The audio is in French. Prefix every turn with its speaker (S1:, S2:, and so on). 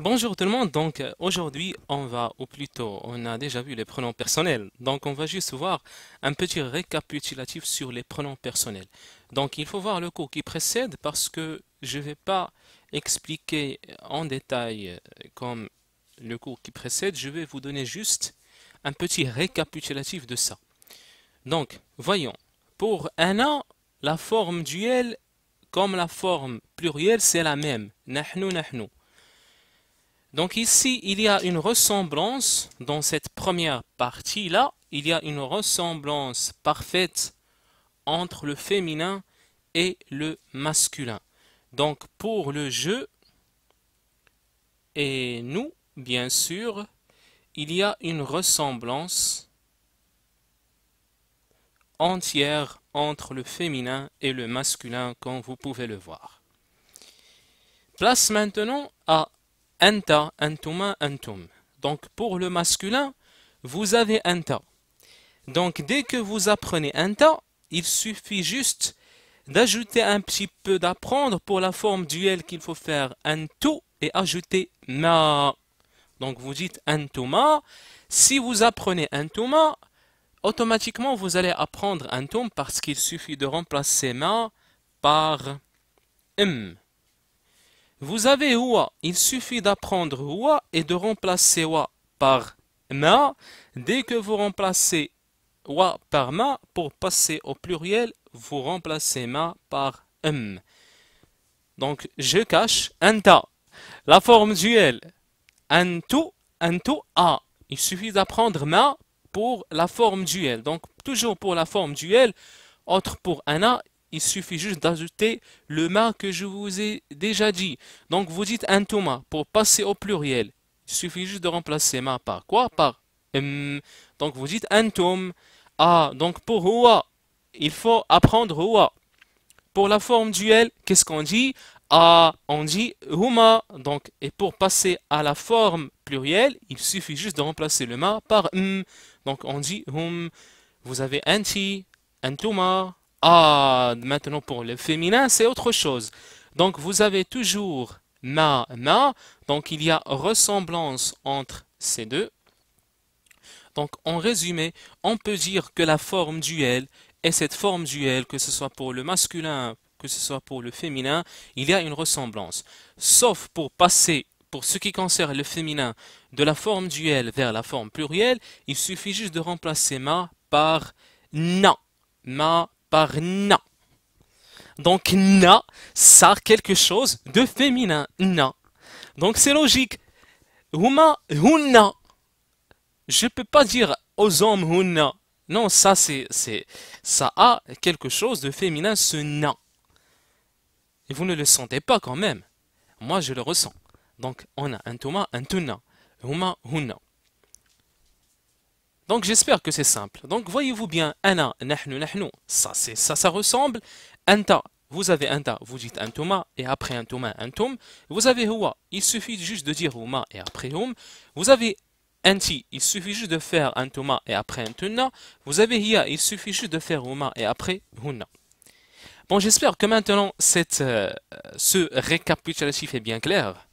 S1: Bonjour tout le monde, donc euh, aujourd'hui on va, ou plutôt on a déjà vu les pronoms personnels, donc on va juste voir un petit récapitulatif sur les pronoms personnels. Donc il faut voir le cours qui précède parce que je ne vais pas expliquer en détail euh, comme le cours qui précède, je vais vous donner juste un petit récapitulatif de ça. Donc voyons, pour Anna, la forme duel comme la forme plurielle c'est la même, nahnu nahnu. Donc ici, il y a une ressemblance dans cette première partie-là. Il y a une ressemblance parfaite entre le féminin et le masculin. Donc pour le jeu et nous, bien sûr, il y a une ressemblance entière entre le féminin et le masculin, comme vous pouvez le voir. Place maintenant à Anta, antuma, antum. Donc pour le masculin, vous avez anta. Donc dès que vous apprenez anta, il suffit juste d'ajouter un petit peu d'apprendre pour la forme duel qu'il faut faire antu et ajouter ma. Donc vous dites antuma. Si vous apprenez antuma, automatiquement vous allez apprendre antum parce qu'il suffit de remplacer ma par m. Vous avez wa. Il suffit d'apprendre wa et de remplacer wa par ma. Dès que vous remplacez wa par ma, pour passer au pluriel, vous remplacez ma par m. Donc, je cache ta ». La forme duelle, un tout a. Il suffit d'apprendre ma pour la forme duelle. Donc, toujours pour la forme duelle, autre pour ana, il suffit juste d'ajouter le ma que je vous ai déjà dit. Donc vous dites un antuma pour passer au pluriel. Il suffit juste de remplacer ma par quoi Par Donc vous dites un tome Ah, donc pour huwa, il faut apprendre huwa. Pour la forme duel, qu'est-ce qu'on dit Ah, on dit huma. Donc, et pour passer à la forme plurielle, il suffit juste de remplacer le ma par m ». Donc on dit hum. Vous avez un un antuma, ah, maintenant pour le féminin, c'est autre chose. Donc vous avez toujours ma, ma. Donc il y a ressemblance entre ces deux. Donc en résumé, on peut dire que la forme duel et cette forme duel, que ce soit pour le masculin, que ce soit pour le féminin, il y a une ressemblance. Sauf pour passer, pour ce qui concerne le féminin, de la forme duel vers la forme plurielle, il suffit juste de remplacer ma par na. Ma, par na. Donc na, ça quelque chose de féminin, na. Donc c'est logique. Huma, houna. Je peux pas dire aux hommes houna. Non, ça c'est, ça a quelque chose de féminin, ce na. Et vous ne le sentez pas quand même. Moi je le ressens. Donc on a un tuma, un tuna. Huma, houna. Donc j'espère que c'est simple. Donc voyez-vous bien, ana, nahnu, nahnu, ça, ça, ça ressemble. Anta, vous avez anta, vous dites antuma, et après antuma, antum. Vous avez hua », il suffit juste de dire huma, et après hum. Vous avez anti, il suffit juste de faire antuma, et après antuna. Vous avez hiya, il suffit juste de faire huma, et après huna ». Bon, j'espère que maintenant cette, euh, ce récapitulatif est bien clair.